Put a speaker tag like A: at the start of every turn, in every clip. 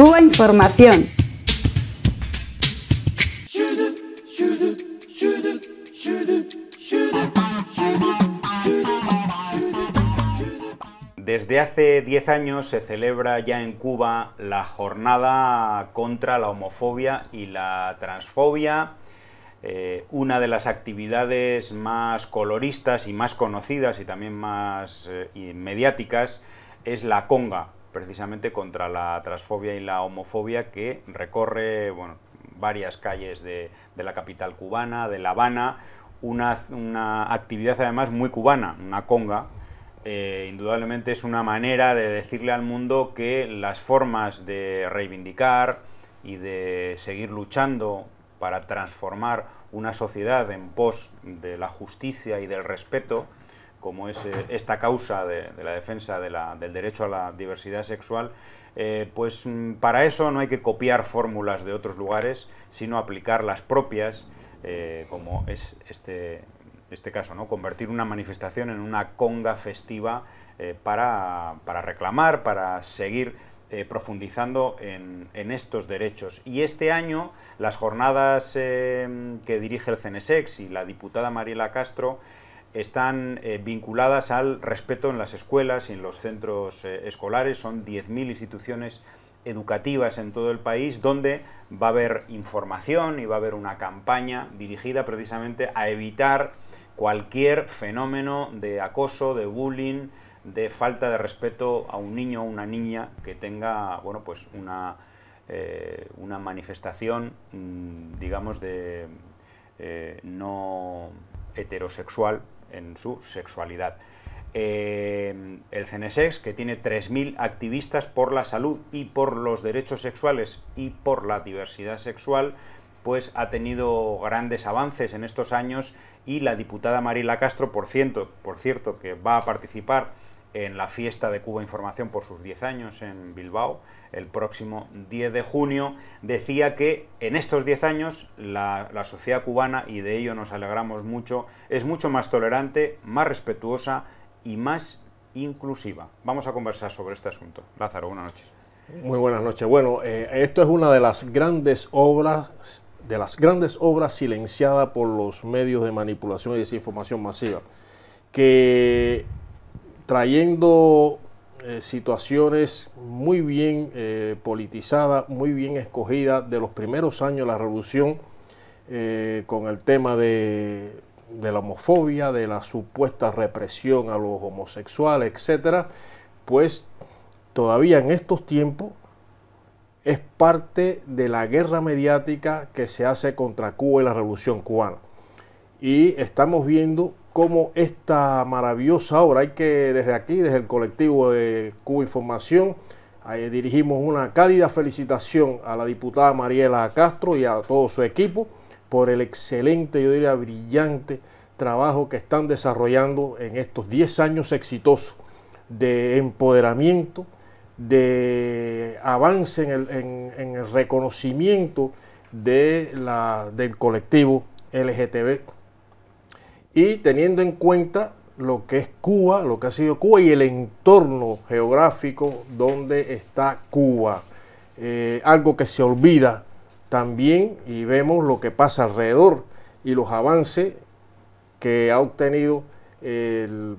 A: Cuba Información. Desde hace 10 años se celebra ya en Cuba la jornada contra la homofobia y la transfobia, eh, una de las actividades más coloristas y más conocidas y también más eh, mediáticas es la conga, precisamente contra la transfobia y la homofobia que recorre varias calles de, la capital cubana, de La Habana, una, actividad además muy cubana, una conga. Eh, indudablemente es una manera de decirle al mundo que las formas de reivindicar y de seguir luchando para transformar una sociedad en pos de la justicia y del respeto como es eh, esta causa de, la defensa del derecho a la diversidad sexual, eh, pues mm, para eso no hay que copiar fórmulas de otros lugares, sino aplicar las propias, eh, como es este, este, caso, ¿no? convertir una manifestación en una conga festiva para, reclamar, para seguir profundizando en, estos derechos. Y este año las jornadas que dirige el CNSEX y la diputada Mariela Castro están eh, vinculadas al respeto en las escuelas y en los centros eh, escolares. Son 10.000 instituciones educativas en todo el país donde va a haber información y va a haber una campaña dirigida precisamente a evitar cualquier fenómeno de acoso, de bullying, de falta de respeto a un niño o una niña que tenga bueno, pues una, eh, una manifestación, mm, digamos, de no heterosexual en su sexualidad. Eh, el CNSEX, que tiene 3.000 activistas por la salud y por los derechos sexuales y por la diversidad sexual, pues ha tenido grandes avances en estos años y la diputada Marila Castro, por cierto que va a participar en la fiesta de Cuba Información por sus 10 años en Bilbao, el próximo 10 de junio, decía que en estos 10 años la, sociedad cubana, y de ello nos alegramos mucho, es mucho más tolerante, más respetuosa y más inclusiva. Vamos a conversar sobre este asunto. Lázaro, buenas noches.
B: Muy buenas noches. Bueno, eh, esto es una de las grandes obras de las grandes obras silenciadas por los medios de manipulación y desinformación masiva, que trayendo eh, situaciones muy bien eh, politizada politizadas, muy bien escogidas de los primeros años de la revolución, eh, con el tema de, de, la homofobia, de la supuesta represión a los homosexuales, etcétera, pues todavía en estos tiempos es parte de la guerra mediática que se hace contra Cuba y la revolución cubana. Y estamos viendo ...como esta maravillosa obra, hay que desde aquí, desde el colectivo de Cuba Información, dirigimos una cálida felicitación a la diputada Mariela Castro y a todo su equipo por el excelente, yo diría brillante trabajo que están desarrollando en estos 10 años exitosos de empoderamiento, de avance en el, reconocimiento del colectivo LGTB y teniendo en cuenta lo que es Cuba, lo que ha sido Cuba y el entorno geográfico donde está Cuba. Eh, algo que se olvida también y vemos lo que pasa alrededor y los avances que ha obtenido el,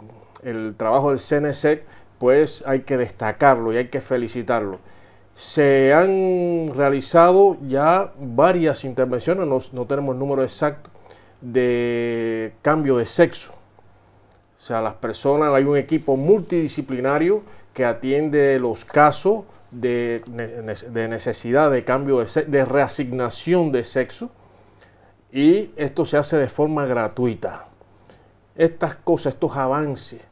B: trabajo del CNSEC, pues hay que destacarlo y hay que felicitarlo. Se han realizado ya varias intervenciones, no, no tenemos el número exacto, de cambio de sexo. O sea, las personas, hay un equipo multidisciplinario que atiende los casos de, necesidad de cambio de sexo, de reasignación de sexo, y esto se hace de forma gratuita. Estas cosas, estos avances,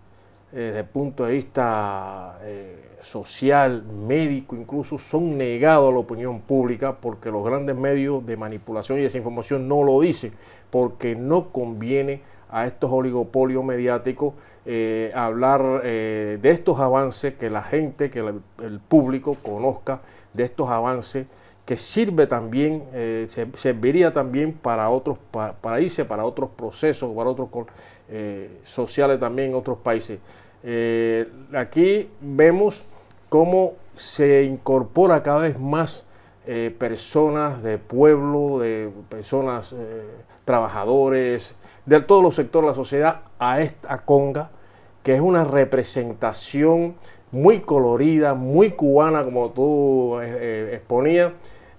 B: desde el punto de vista eh, social, médico, incluso son negados a la opinión pública porque los grandes medios de manipulación y desinformación no lo dicen, porque no conviene a estos oligopolios mediáticos eh, hablar eh, de estos avances, que la gente, que el público conozca de estos avances que sirve también, serviría también para otros para irse, para otros procesos, para otros eh, sociales también en otros países. Eh, aquí vemos cómo se incorpora cada vez más eh, personas de pueblo, de personas, trabajadores, de todos los sectores de la sociedad a esta conga, que es una representación muy colorida, muy cubana, como tú exponías,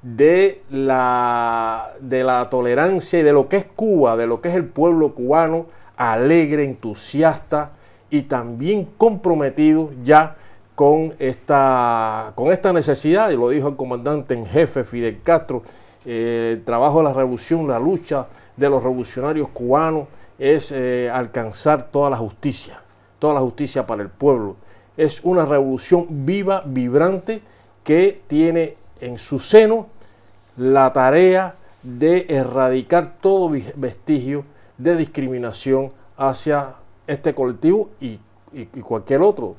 B: de de la tolerancia y de lo que es Cuba, de lo que es el pueblo cubano, alegre, entusiasta y también comprometido ya con esta, con esta necesidad, y lo dijo el comandante en jefe Fidel Castro, eh, el trabajo de la revolución, la lucha de los revolucionarios cubanos es eh, alcanzar toda la justicia, toda la justicia para el pueblo. Es una revolución viva, vibrante, que tiene en su seno la tarea de erradicar todo vestigio de discriminación hacia este colectivo y, cualquier otro,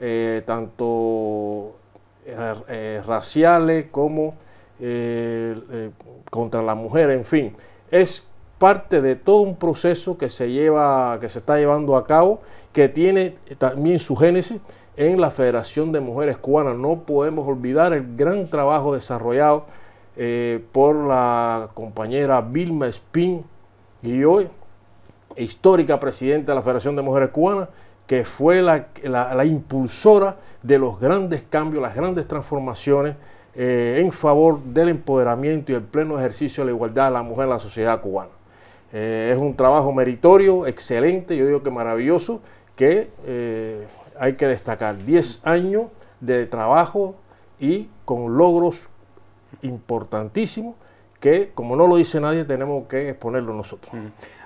B: eh, tanto eh, eh, raciales como contra la mujer, en fin. Es parte de todo un proceso que se lleva, que se está llevando a cabo, que tiene también su génesis en la Federación de Mujeres Cubanas. No podemos olvidar el gran trabajo desarrollado por la compañera Vilma Spin hoy histórica presidenta de la Federación de Mujeres Cubanas, que fue la, impulsora de los grandes cambios, las grandes transformaciones eh, en favor del empoderamiento y el pleno ejercicio de la igualdad de la mujer en la sociedad cubana. Eh, es un trabajo meritorio, excelente, yo digo que maravilloso, que eh, hay que destacar. 10 años de trabajo y con logros importantísimos que como no lo dice nadie tenemos que exponerlo nosotros.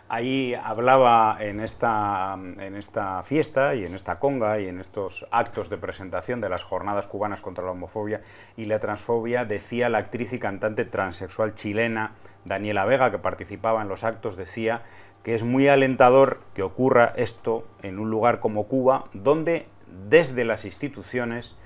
A: Ahí hablaba en esta, en esta fiesta y en esta conga y en estos actos de presentación de las jornadas cubanas contra la homofobia y la transfobia, decía la actriz y cantante transexual chilena Daniela Vega, que participaba en los actos, decía que es muy alentador que ocurra esto en un lugar como Cuba, donde desde las instituciones,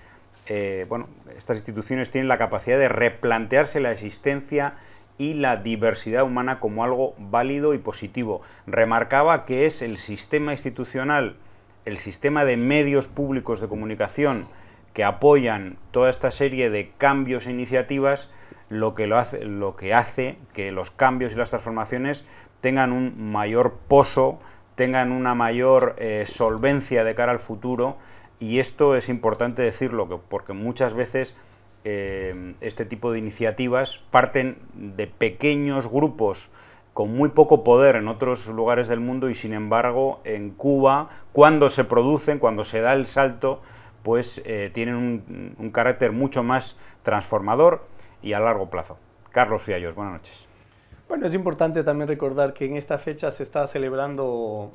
A: eh, bueno, estas instituciones tienen la capacidad de replantearse la existencia y la diversidad humana como algo válido y positivo. Remarcaba que es el sistema institucional, el sistema de medios públicos de comunicación que apoyan toda esta serie de cambios e iniciativas lo que, lo hace, lo que hace que los cambios y las transformaciones tengan un mayor pozo, tengan una mayor eh, solvencia de cara al futuro y esto es importante decirlo porque muchas veces eh, este tipo de iniciativas parten de pequeños grupos con muy poco poder en otros lugares del mundo y sin embargo en Cuba, cuando se producen, cuando se da el salto, pues eh, tienen un, carácter mucho más transformador y a largo plazo. Carlos Fiallos, buenas noches.
C: Bueno, es importante también recordar que en esta fecha se está celebrando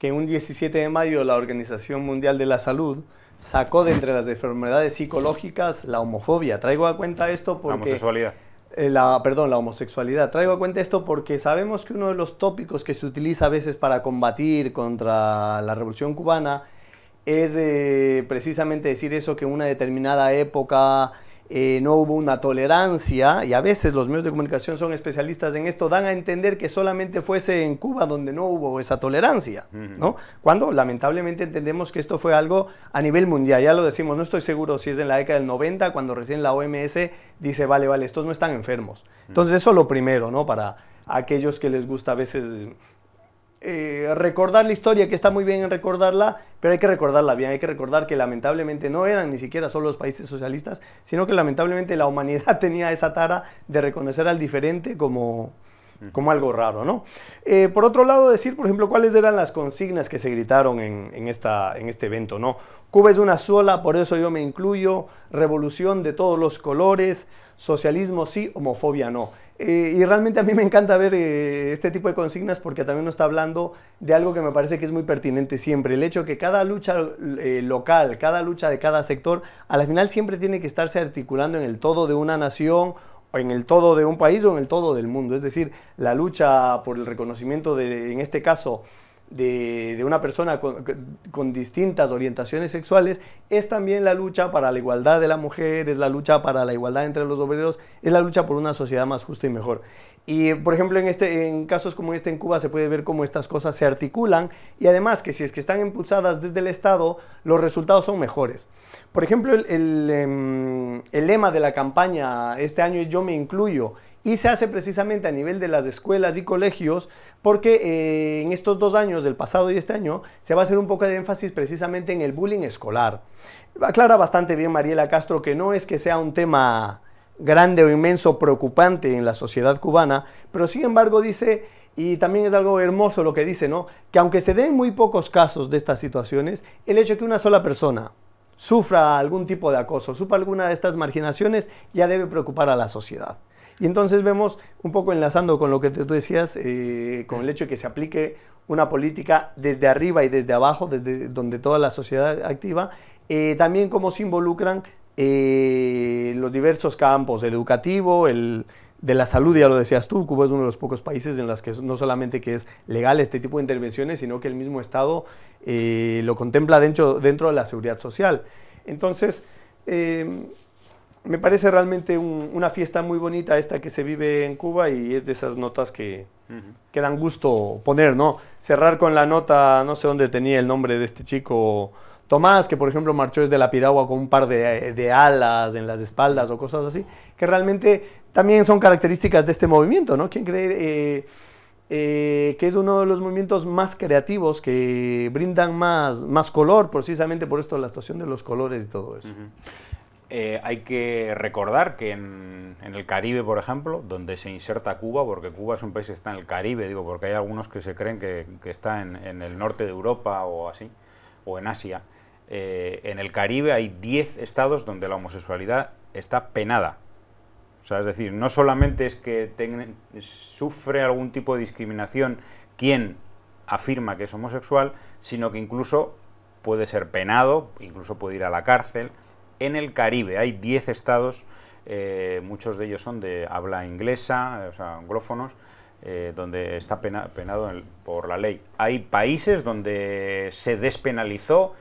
C: que un 17 de mayo la Organización Mundial de la Salud sacó de entre las enfermedades psicológicas la homofobia. Traigo a cuenta esto porque... La homosexualidad. Eh, perdón, la homosexualidad. Traigo a cuenta esto porque sabemos que uno de los tópicos que se utiliza a veces para combatir contra la revolución cubana es precisamente decir eso que una determinada época eh, no hubo una tolerancia, y a veces los medios de comunicación son especialistas en esto, dan a entender que solamente fuese en Cuba donde no hubo esa tolerancia, ¿no? Cuando lamentablemente entendemos que esto fue algo a nivel mundial, ya lo decimos, no estoy seguro si es en la década del 90, cuando recién la OMS dice, vale, vale, estos no están enfermos. Entonces eso es lo primero, ¿no? Para aquellos que les gusta a veces eh, recordar la historia, que está muy bien en recordarla, pero hay que recordarla bien, hay que recordar que lamentablemente no eran ni siquiera solo los países socialistas, sino que lamentablemente la humanidad tenía esa tara de reconocer al diferente como, como algo raro, ¿no? Eh, por otro lado, decir, por ejemplo, cuáles eran las consignas que se gritaron en, en, esta, en este evento, ¿no? Cuba es una sola, por eso yo me incluyo, revolución de todos los colores, socialismo sí, homofobia no. Eh, y realmente a mí me encanta ver eh, este tipo de consignas porque también nos está hablando de algo que me parece que es muy pertinente siempre, el hecho de que cada lucha eh, local, cada lucha de cada sector, a la final siempre tiene que estarse articulando en el todo de una nación o en el todo de un país o en el todo del mundo. Es decir, la lucha por el reconocimiento de, en este caso, de, una persona con, distintas orientaciones sexuales, es también la lucha para la igualdad de la mujer, es la lucha para la igualdad entre los obreros, es la lucha por una sociedad más justa y mejor. Y por ejemplo, en, este, en casos como este en Cuba se puede ver cómo estas cosas se articulan y además que si es que están impulsadas desde el Estado, los resultados son mejores. Por ejemplo, el, em, lema de la campaña este año es Yo me incluyo, y se hace precisamente a nivel de las escuelas y colegios porque eh, en estos dos años, del pasado y este año, se va a hacer un poco de énfasis precisamente en el bullying escolar. Aclara bastante bien Mariela Castro que no es que sea un tema grande o inmenso preocupante en la sociedad cubana, pero sin embargo dice, y también es algo hermoso lo que dice, ¿no? Que aunque se den muy pocos casos de estas situaciones, el hecho de que una sola persona sufra algún tipo de acoso, sufra alguna de estas marginaciones, ya debe preocupar a la sociedad. Y entonces vemos, un poco enlazando con lo que tú decías, eh, con el hecho de que se aplique una política desde arriba y desde abajo, desde donde toda la sociedad activa, eh, también cómo se involucran eh, los diversos campos, el educativo, el de la salud, ya lo decías tú, Cuba es uno de los pocos países en los que no solamente que es legal este tipo de intervenciones, sino que el mismo Estado lo contempla dentro, dentro de la seguridad social. Entonces, me parece realmente una fiesta muy bonita esta que se vive en Cuba y es de esas notas que, dan gusto poner, ¿no? Cerrar con la nota, no sé dónde tenía el nombre de este chico Tomás, que por ejemplo marchó desde la piragua con un par de, alas en las espaldas o cosas así, que realmente también son características de este movimiento, ¿no? ¿Quién cree eh, eh, que es uno de los movimientos más creativos que brindan más, más color, precisamente por esto la actuación de los colores y todo eso?
A: Eh, hay que recordar que en, el Caribe, por ejemplo, donde se inserta Cuba, porque Cuba es un país que está en el Caribe, digo, porque hay algunos que se creen que, está en, el norte de Europa o así, o en Asia, eh, en el Caribe hay 10 estados donde la homosexualidad está penada. O sea, es decir, no solamente es que sufre algún tipo de discriminación quien afirma que es homosexual, sino que incluso puede ser penado, incluso puede ir a la cárcel en el Caribe. Hay 10 estados, eh, muchos de ellos son de habla inglesa, o sea, anglófonos, eh, donde está penado por la ley. Hay países donde se despenalizó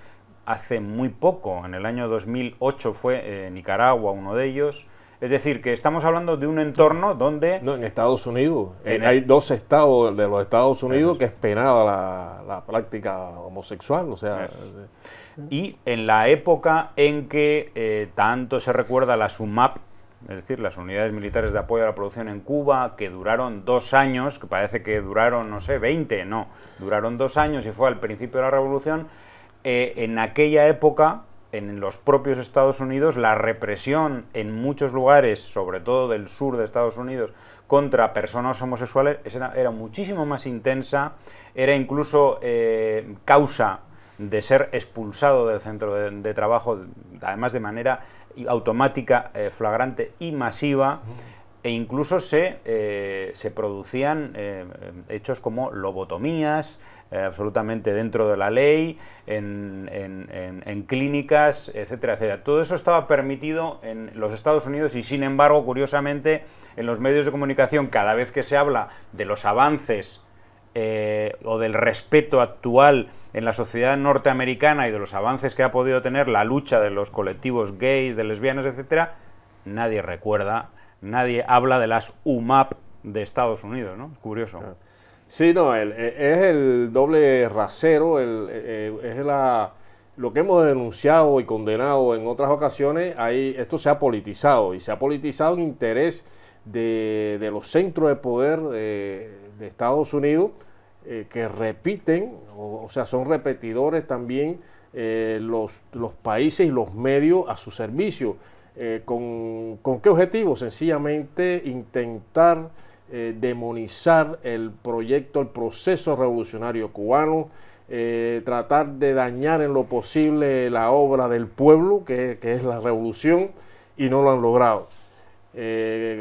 A: hace muy poco, en el año 2008 fue eh, Nicaragua uno de ellos, es decir, que estamos hablando de un entorno donde... No, en Estados Unidos. Eh, hay dos estados de los Estados Unidos que es la, práctica homosexual. O sea, eh, y en la época en que eh, tanto se recuerda la SUMAP, es decir, las unidades militares de apoyo a la producción en Cuba, que duraron dos años, que parece que duraron, no sé, 20, no, duraron dos años y fue al principio de la revolución, en aquella época en los propios Estados Unidos la represión en muchos lugares, sobre todo del sur de Estados Unidos, contra personas homosexuales era, muchísimo más intensa, era incluso eh, causa de ser expulsado del centro de, trabajo, además de manera automática, eh, flagrante y masiva e incluso se, eh, se producían eh, hechos como lobotomías, eh, absolutamente dentro de la ley, en, clínicas, etcétera, etcétera. Todo eso estaba permitido en los Estados Unidos y sin embargo, curiosamente, en los medios de comunicación cada vez que se habla de los avances o del respeto actual en la sociedad norteamericana y de los avances que ha podido tener la lucha de los colectivos gays, de lesbianas, etcétera, nadie recuerda nadie habla de las UMAP de Estados Unidos, ¿no? curioso. Ah.
B: Sí, no, e, es el doble rasero, e, e, es la, lo que hemos denunciado y condenado en otras ocasiones, ahí, esto se ha politizado y se ha politizado en interés de, los centros de poder de, Estados Unidos eh, que repiten, o, sea, son repetidores también eh, los, los países y los medios a su servicio. Eh, ¿con, qué objetivo? Sencillamente intentar eh, demonizar el proyecto, el proceso revolucionario cubano, eh, tratar de dañar en lo posible la obra del pueblo, que, es la revolución, y no lo han logrado.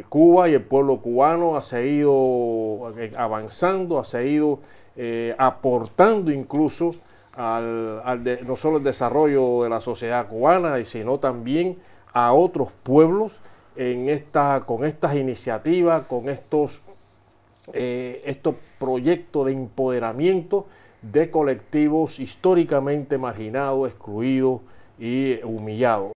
B: Cuba y el pueblo cubano ha seguido avanzando, ha seguido aportando incluso al, no solo el desarrollo de la sociedad cubana, sino también a otros pueblos en esta, con estas iniciativas, con estos, eh, estos proyectos de empoderamiento de colectivos históricamente marginados, excluidos y humillados.